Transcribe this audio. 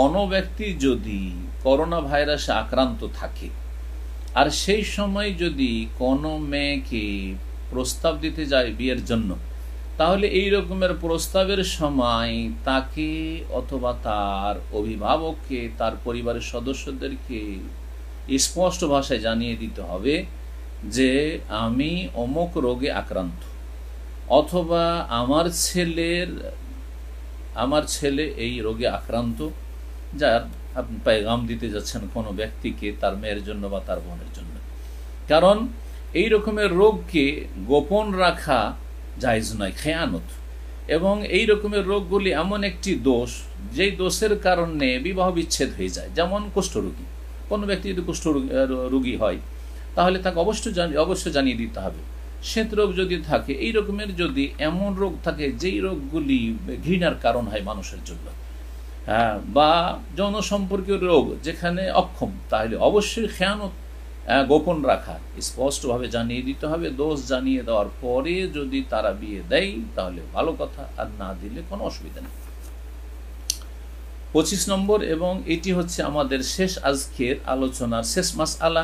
কোনো ব্যক্তি যদি করোনা ভাইরাসে আক্রান্ত থাকে আর সেই সময় যদি কোনো মেয়েকে প্রস্তাব দিতে যায় বিয়ের জন্য তাহলে এই রকমের প্রস্তাবের সময় তাকে অথবা তার অভিভাবককে তার পরিবারের সদস্যদেরকে স্পষ্ট ভাষায় জানিয়ে দিতে হবে যে আমি অমুক রোগে আক্রান্ত অথবা আমার ছেলের আমার ছেলে এই রোগে আক্রান্ত যার আপনি পায়গাম দিতে যাচ্ছেন কোনো ব্যক্তিকে তার মেয়ের জন্য বা তার বোনের জন্য কারণ এই রকমের রোগকে গোপন রাখা জায়জ নয় খেয়ানত এবং এই রকমের রোগগুলি এমন একটি দোষ যেই দোষের কারণে বিবাহ বিচ্ছেদ হয়ে যায় যেমন কুষ্ঠরোগী কোনো ব্যক্তি যদি কুষ্ঠ রোগী হয় তাহলে তাকে অবশ্য অবশ্য জানিয়ে দিতে হবে শ্বেত রোগ যদি থাকে এই রকমের যদি এমন রোগ থাকে যেই রোগগুলি ঘৃণার কারণ হয় মানুষের জন্য হ্যাঁ বা যৌন সম্পর্কীয় রোগ যেখানে অক্ষম তাহলে অবশ্যই খেয়ানত হ্যাঁ, গোপন রাখা স্পষ্টভাবে জানিয়ে দিতে হবে দোষ জানিয়ে দেওয়ার পরে যদি তারা বিয়ে দেয় তাহলে ভালো কথা আর না দিলে কোনো অসুবিধা নেই পঁচিশ নম্বর এবং এটি হচ্ছে আমাদের শেষ আজকের আলোচনার শেষ মাস আলা